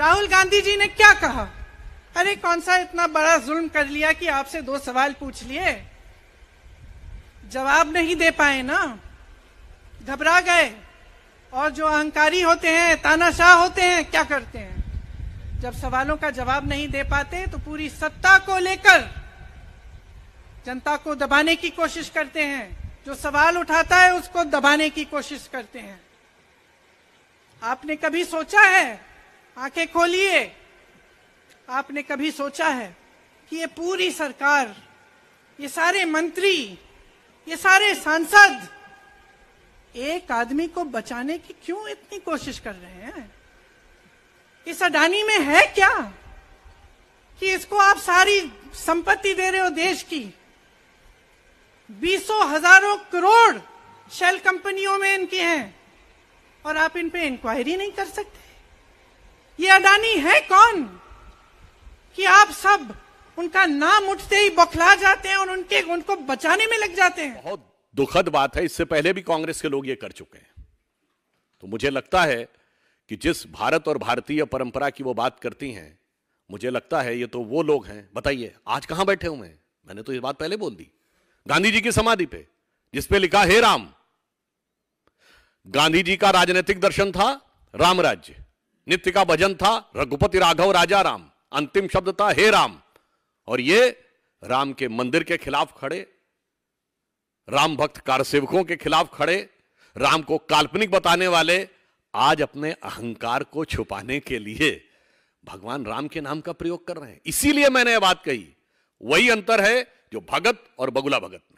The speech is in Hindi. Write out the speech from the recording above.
राहुल गांधी जी ने क्या कहा अरे कौन सा इतना बड़ा जुल्म कर लिया कि आपसे दो सवाल पूछ लिए जवाब नहीं दे पाए ना घबरा गए और जो अहंकारी होते हैं तानाशाह होते हैं क्या करते हैं जब सवालों का जवाब नहीं दे पाते तो पूरी सत्ता को लेकर जनता को दबाने की कोशिश करते हैं जो सवाल उठाता है उसको दबाने की कोशिश करते हैं आपने कभी सोचा है आंखें खोलिए आपने कभी सोचा है कि ये पूरी सरकार ये सारे मंत्री ये सारे सांसद एक आदमी को बचाने की क्यों इतनी कोशिश कर रहे हैं इस अडानी में है क्या कि इसको आप सारी संपत्ति दे रहे हो देश की बीसों हजारों करोड़ शेल कंपनियों में इनकी हैं और आप इन पे इंक्वायरी नहीं कर सकते अडानी है कौन कि आप सब उनका नाम उठते ही बौखला जाते हैं और उनके उनको बचाने में लग जाते हैं बहुत दुखद बात है इससे पहले भी कांग्रेस के लोग ये कर चुके हैं तो मुझे लगता है कि जिस भारत और भारतीय परंपरा की वो बात करती हैं मुझे लगता है ये तो वो लोग हैं बताइए आज कहां बैठे हुए हैं मैंने तो ये बात पहले बोल दी गांधी जी की समाधि पे जिसपे लिखा हे राम गांधी जी का राजनीतिक दर्शन था राम राज्य नित्य का भजन था रघुपति राघव राजा राम अंतिम शब्द था हे राम और ये राम के मंदिर के खिलाफ खड़े राम भक्त कार सेवकों के खिलाफ खड़े राम को काल्पनिक बताने वाले आज अपने अहंकार को छुपाने के लिए भगवान राम के नाम का प्रयोग कर रहे हैं इसीलिए मैंने यह बात कही वही अंतर है जो भगत और बगुला भगत में